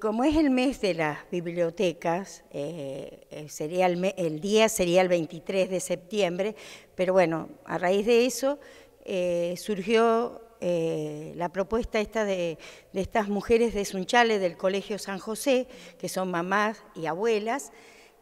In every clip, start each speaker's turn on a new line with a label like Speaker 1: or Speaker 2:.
Speaker 1: Como es el mes de las bibliotecas, eh, eh, sería el, día sería el 23 de septiembre, pero bueno, a raíz de eso eh, surgió la propuesta esta de, estas mujeres de Sunchales del Colegio San José, que son mamás y abuelas,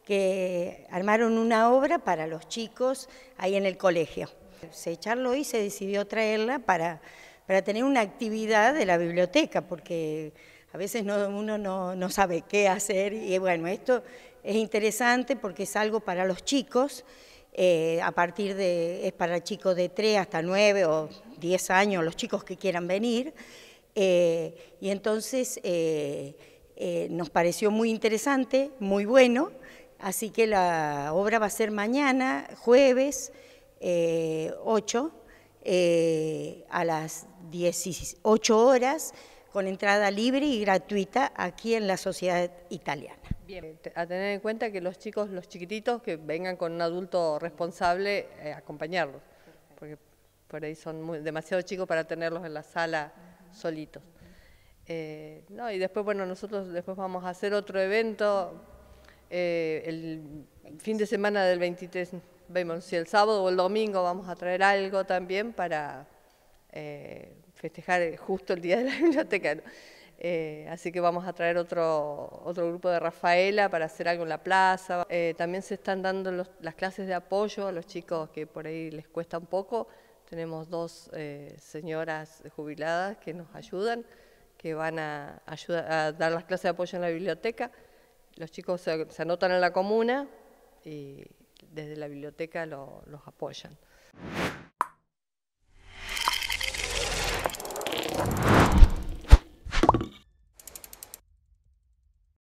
Speaker 1: que armaron una obra para los chicos ahí en el colegio. Se echarlo y se decidió traerla para, para tener una actividad de la biblioteca, porque a veces uno no, sabe qué hacer y bueno, esto es interesante porque es algo para los chicos, eh, a partir de, es para chicos de 3 hasta 9 o 10 años, los chicos que quieran venir, eh, y entonces eh, nos pareció muy interesante, muy bueno, así que la obra va a ser mañana, jueves 8, a las 18 horas, con entrada libre y gratuita aquí en la sociedad italiana.
Speaker 2: Bien, a tener en cuenta que los chicos, los chiquititos, que vengan con un adulto responsable, eh, acompañarlos, porque por ahí son muy, demasiado chicos para tenerlos en la sala solitos. Eh, y después, bueno, nosotros después vamos a hacer otro evento eh, el fin de semana del 23, vemos si el sábado o el domingo vamos a traer algo también para festejar eh, justo el Día de la Biblioteca. Eh, así que vamos a traer otro, otro grupo de Rafaela para hacer algo en la plaza. Eh, también se están dando las clases de apoyo a los chicos que por ahí les cuesta un poco. Tenemos dos señoras jubiladas que nos ayudan, que van a, dar las clases de apoyo en la biblioteca. Los chicos se, anotan en la comuna y desde la biblioteca los apoyan.